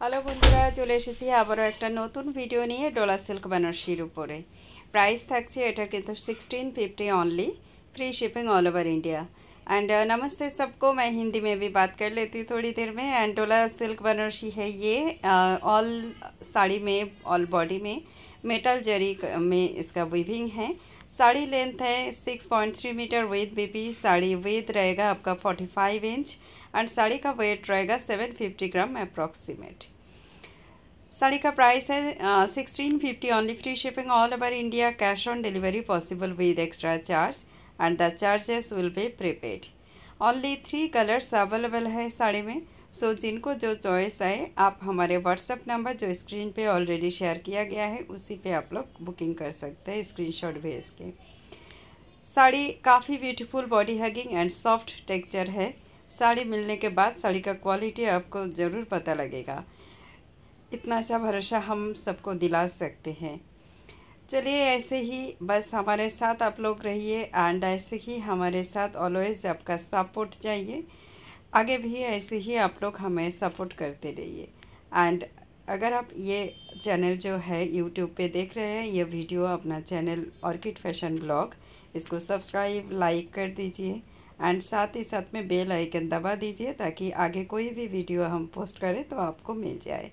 Hello বন্ধুরা চলে এসেছি আবারও একটা নতুন ভিডিও নিয়ে ডোলা সিল্ক বেনারসির উপরে প্রাইস থাকছে এটা কিন্তু sixteen fifty only free shipping all over India and uh, नमस्ते सबको मैं हिंदी में भी बात कर लेती थोड़ी देर में एंड सिल्क बनर्शी है ये ऑल uh, साड़ी में ऑल बॉडी में मेटल जरी में इसका वीविंग है साड़ी लेंथ है 6.3 metre width baby sari width रहेगा आपका 45 इंच एंड साड़ी का वेट रहेगा 750 ग्राम अप्रॉक्सीमेट साड़ी का प्राइस है sixteen fifty only free shipping all over India cash on delivery possible with extra charge and the charges will be prepaid. Only three colours available है साड़ी में सो so, जिनको जो choice आए आप हमारे व्हाट्सएप नंबर जो स्क्रीन पे ऑलरेडी शेयर किया गया है उसी पे आप लोग बुकिंग कर सकते हैं स्क्रीनशॉट भेज के साड़ी काफ़ी beautiful body hugging and soft texture है साड़ी मिलने के बाद साड़ी का क्वालिटी आपको ज़रूर पता लगेगा इतना सा अच्छा भरोसा हम सबको दिला सकते हैं चलिए ऐसे ही बस हमारे साथ आप लोग रहिए एंड ऐसे ही हमारे साथ ऑलवेज आपका सपोर्ट चाहिए आगे भी ऐसे ही आप लोग हमें सपोर्ट करते रहिए एंड अगर आप ये चैनल जो है यूट्यूब पे देख रहे हैं ये वीडियो अपना चैनल ऑर्किड फैशन ब्लॉग इसको सब्सक्राइब लाइक कर दीजिए एंड साथ ही साथ में बेल आइकन दबा दीजिए ताकि आगे कोई भी वीडियो हम पोस्ट करें तो आपको मिल जाए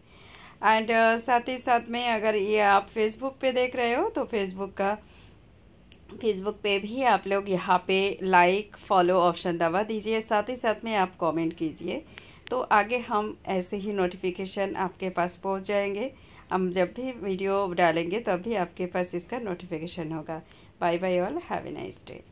एंड uh, साथ ही साथ में अगर ये आप फेसबुक पे देख रहे हो तो फेसबुक का फेसबुक पे भी आप लोग यहाँ पे लाइक फॉलो ऑप्शन दबा दीजिए साथ ही साथ में आप कमेंट कीजिए तो आगे हम ऐसे ही नोटिफिकेशन आपके पास पहुँच जाएंगे हम जब भी वीडियो डालेंगे तब भी आपके पास इसका नोटिफिकेशन होगा bye bye all have a nice day